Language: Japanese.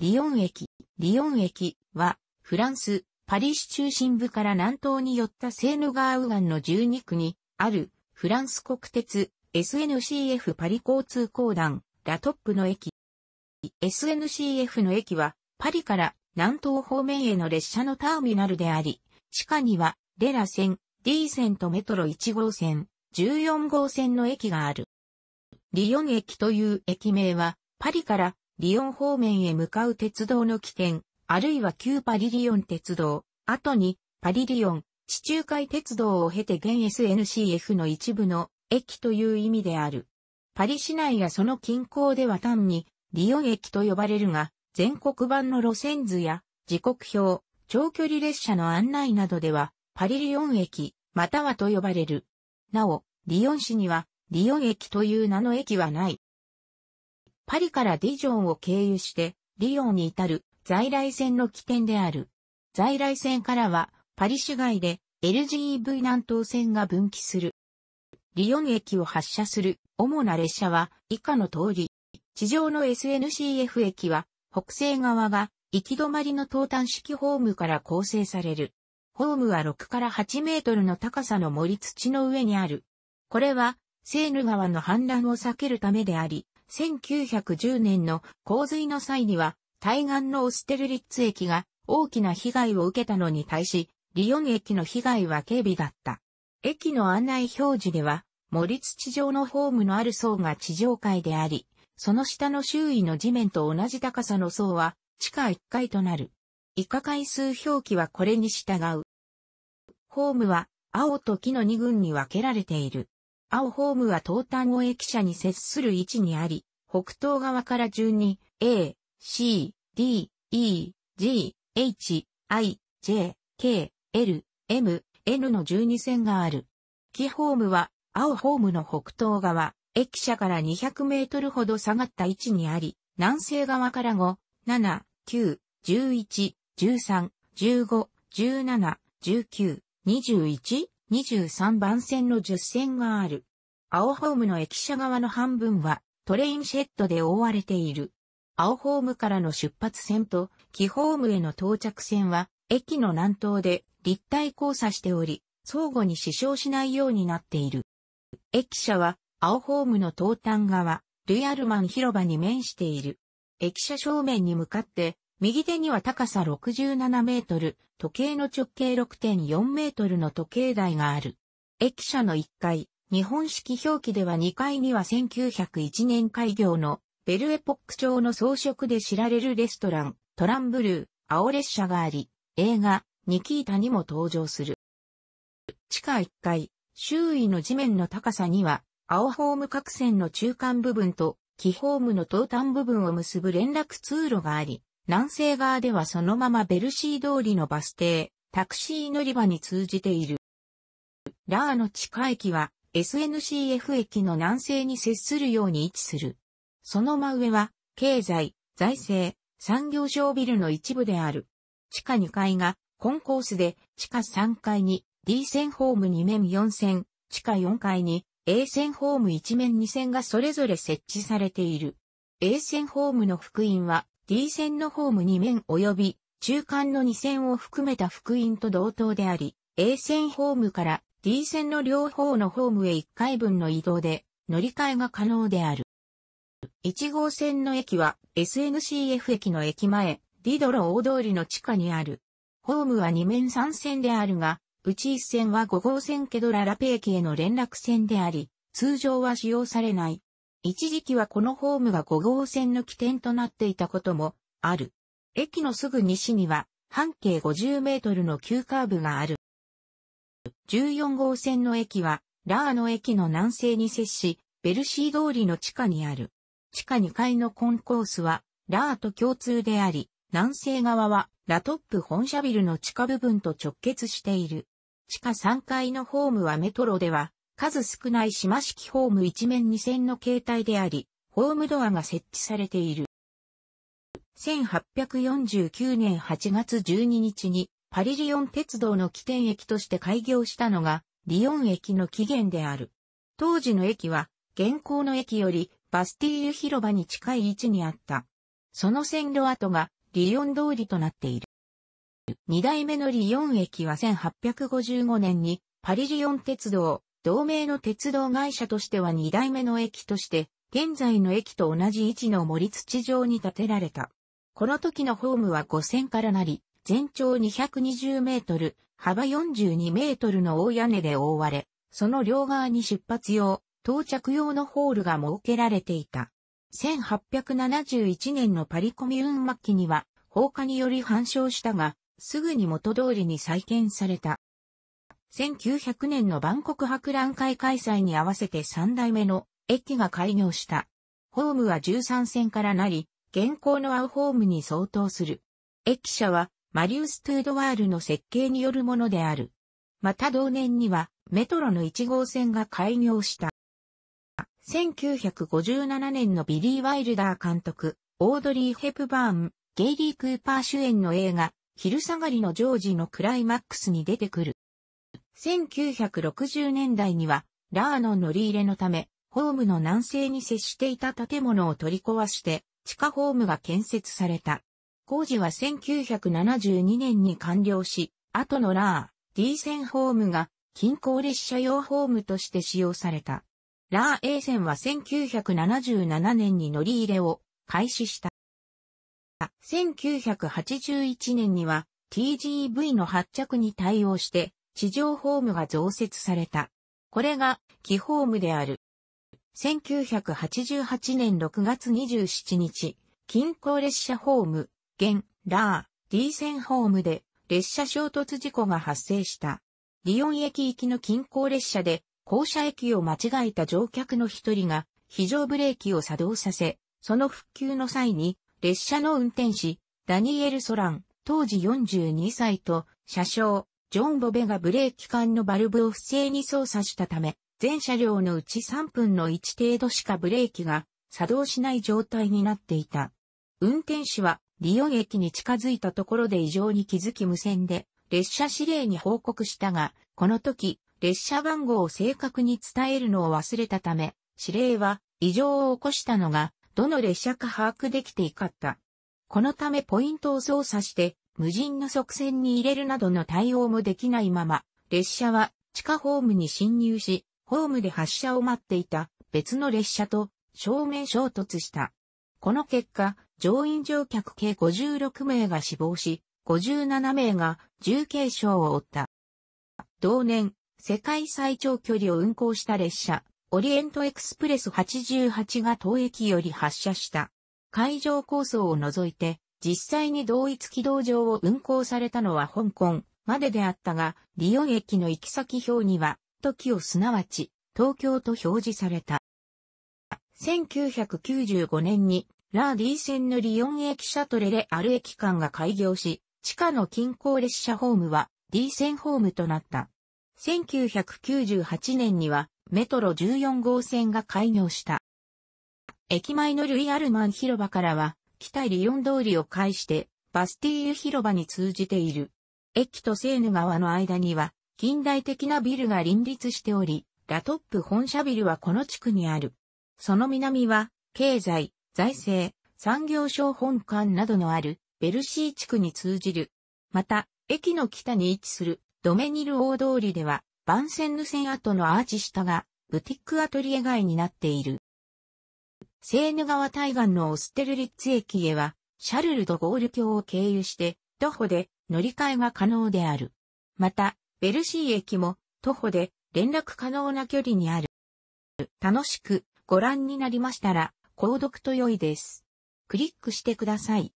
リヨン駅。リヨン駅は、フランス、パリ市中心部から南東に寄ったセーヌ川右岸の12区にあるフランス国鉄 SNCF パリ交通公団ラトップの駅。SNCF の駅はパリから南東方面への列車のターミナルであり、地下にはレラ線、D 線とメトロ1号線、14号線の駅がある。リヨン駅という駅名はパリからリヨン方面へ向かう鉄道の起点、あるいは旧パリリヨン鉄道、後にパリリヨン、地中海鉄道を経て現 SNCF の一部の駅という意味である。パリ市内やその近郊では単にリヨン駅と呼ばれるが、全国版の路線図や時刻表、長距離列車の案内などでは、パリリヨン駅、またはと呼ばれる。なお、リヨン市には、リヨン駅という名の駅はない。パリからディジョンを経由して、リヨンに至る在来線の起点である。在来線からは、パリ市街で LGEV 南東線が分岐する。リヨン駅を発車する主な列車は以下の通り。地上の SNCF 駅は北西側が行き止まりの東端式ホームから構成される。ホームは6から8メートルの高さの森土の上にある。これはセーヌ川の氾濫を避けるためであり、1910年の洪水の際には、対岸のオステルリッツ駅が大きな被害を受けたのに対し、リヨン駅の被害は軽微だった。駅の案内表示では、森土状のホームのある層が地上階であり、その下の周囲の地面と同じ高さの層は地下1階となる。以下回数表記はこれに従う。ホームは青と木の2群に分けられている。青ホームは東端を駅舎に接する位置にあり、北東側から順に A、C、D、E、G、H、I、J、K、L、M、N の12線がある。木ホームは青ホームの北東側、駅舎から200メートルほど下がった位置にあり、南西側から5、7、9、11、13、15、17、19、21、23番線の10線がある。青ホームの駅舎側の半分はトレインシェットで覆われている。青ホームからの出発線と、木ホームへの到着線は、駅の南東で立体交差しており、相互に支障しないようになっている。駅舎は、青ホームの東端側、ルイアルマン広場に面している。駅舎正面に向かって、右手には高さ67メートル、時計の直径6.4メートルの時計台がある。駅舎の1階、日本式表記では2階には1901年開業のベルエポック調の装飾で知られるレストラン、トランブルー、青列車があり、映画、ニキータにも登場する。地下1階、周囲の地面の高さには、青ホーム各線の中間部分と、木ホームの東端部分を結ぶ連絡通路があり、南西側ではそのままベルシー通りのバス停、タクシー乗り場に通じている。ラーの地下駅は SNCF 駅の南西に接するように位置する。その真上は経済、財政、産業省ビルの一部である。地下2階がコンコースで、地下3階に D 線ホーム2面4線、地下4階に A 線ホーム1面2線がそれぞれ設置されている。A 線ホームの福音は D 線のホーム2面及び中間の2線を含めた福音と同等であり、A 線ホームから D 線の両方のホームへ1回分の移動で乗り換えが可能である。1号線の駅は SNCF 駅の駅前、ディドロ大通りの地下にある。ホームは2面3線であるが、うち1線は5号線ケドララペ駅への連絡線であり、通常は使用されない。一時期はこのホームが5号線の起点となっていたこともある。駅のすぐ西には半径50メートルの急カーブがある。14号線の駅はラーの駅の南西に接し、ベルシー通りの地下にある。地下2階のコンコースはラーと共通であり、南西側はラトップ本社ビルの地下部分と直結している。地下3階のホームはメトロでは数少ない島式ホーム一面二線の形態であり、ホームドアが設置されている。1849年8月12日にパリリオン鉄道の起点駅として開業したのがリオン駅の起源である。当時の駅は現行の駅よりバスティーユ広場に近い位置にあった。その線路跡がリオン通りとなっている。二代目のリオン駅は1855年にパリリオン鉄道同盟の鉄道会社としては2代目の駅として、現在の駅と同じ位置の森土城に建てられた。この時のホームは5線からなり、全長220メートル、幅42メートルの大屋根で覆われ、その両側に出発用、到着用のホールが設けられていた。1871年のパリコミューン末期には、放火により反焼したが、すぐに元通りに再建された。1900年の万国博覧会開催に合わせて3代目の駅が開業した。ホームは13線からなり、現行のウホームに相当する。駅舎はマリウス・トゥードワールの設計によるものである。また同年にはメトロの1号線が開業した。1957年のビリー・ワイルダー監督、オードリー・ヘプバーン、ゲイリー・クーパー主演の映画、昼下がりのジョージのクライマックスに出てくる。1960年代には、ラーの乗り入れのため、ホームの南西に接していた建物を取り壊して、地下ホームが建設された。工事は1972年に完了し、後のラー、D 線ホームが近郊列車用ホームとして使用された。ラー A 線は1977年に乗り入れを開始した。1981年には TGV の発着に対応して地上ホームが増設された。これが、基ホームである。1988年6月27日、近郊列車ホーム、現、ラー、D 線ホームで、列車衝突事故が発生した。リヨン駅行きの近郊列車で、降車駅を間違えた乗客の一人が、非常ブレーキを作動させ、その復旧の際に、列車の運転士、ダニエル・ソラン、当時42歳と、車掌、ジョン・ボベがブレーキ管のバルブを不正に操作したため、全車両のうち3分の1程度しかブレーキが作動しない状態になっていた。運転手はリヨン駅に近づいたところで異常に気づき無線で列車指令に報告したが、この時、列車番号を正確に伝えるのを忘れたため、指令は異常を起こしたのが、どの列車か把握できていかった。このためポイントを操作して無人の側線に入れるなどの対応もできないまま、列車は地下ホームに侵入し、ホームで発車を待っていた別の列車と正面衝突した。この結果、乗員乗客計56名が死亡し、57名が重軽傷を負った。同年、世界最長距離を運行した列車、オリエントエクスプレス88が当駅より発車した。海上構想を除いて、実際に同一軌道上を運行されたのは香港までであったが、リヨン駅の行き先表には、時をすなわち、東京と表示された。1995年に、ラーディー線のリヨン駅シャトレレある駅間が開業し、地下の近郊列車ホームは D 線ホームとなった。1998年にはメトロ14号線が開業した。駅前のルイ・アルマン広場からは北リヨン通りを介して、バスティーユ広場に通じている。駅とセーヌ川の間には、近代的なビルが林立しており、ラトップ本社ビルはこの地区にある。その南は、経済、財政、産業省本館などのある、ベルシー地区に通じる。また、駅の北に位置する、ドメニル大通りでは、バンセンヌ線跡のアーチ下が、ブティックアトリエ街になっている。セーヌ川対岸のオステルリッツ駅へは、シャルル・ド・ゴール橋を経由して、徒歩で乗り換えが可能である。また、ベルシー駅も徒歩で連絡可能な距離にある。楽しくご覧になりましたら、購読と良いです。クリックしてください。